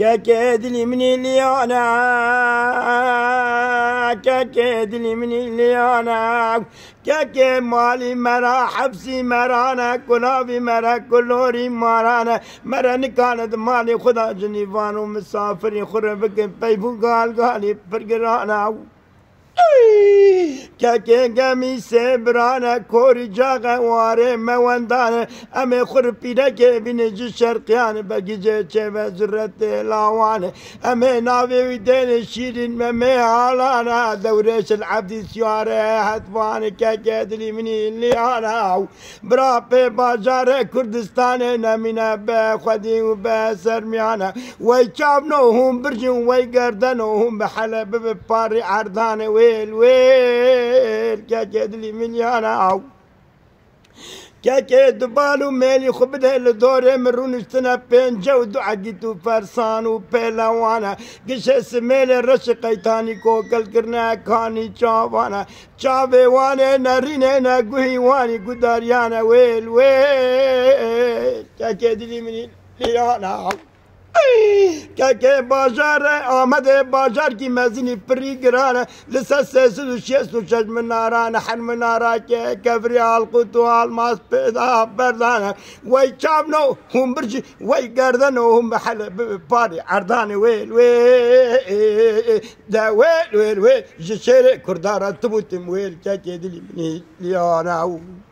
لي من اليانا لي من انا كك مالي مرا حبسي مرانا كلابي مرا كلوري مرانا مرا نكانت مالي خدا جنيفان ومسافرين خربك بيفو قال قالي فرقرانا که گمی سبران کوری جاغ واره مواندان ام خور پیره که جی شرقیان بگیجه چه زرت لاوان ام ناوی ویدین شیرین ممی حالانا دورش العبدی سیاره حتوان که که دلی منی لیانا برا پی باجار کردستان نمینه به خودی و به سرمیانه وی نو هم برجن وی گردن هم به پاری عردان ویل ویل ويل كاكاد لي من يانا عو كاكاد بالو مالي خبدها لدوري مرون اشتنا بين جود عقيتو فرسان وبيلا وانا قش اسميلي رش قيتاني كوكل كرنا كاني شافانا شافي وانا نارينا ناقوهي واني قدار يانا ويل ويل كاكاد لي من يانا که بازار آمد بازار کی مزینی پری گران لس سس سد و شیست و شش مناران حن منارا که کفری آل قطو آل ماس پیدا بردان وای چام نو هم برج وای گردن و هم حل پاری عردان ویل ویل دا ویل ویل ویل جشیر کردار تبوتم ویل که که دلی منی لیانا